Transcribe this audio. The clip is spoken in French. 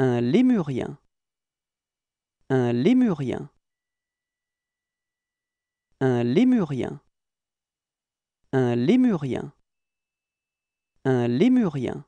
Un lémurien. Un lémurien. Un lémurien. Un lémurien. Un lémurien.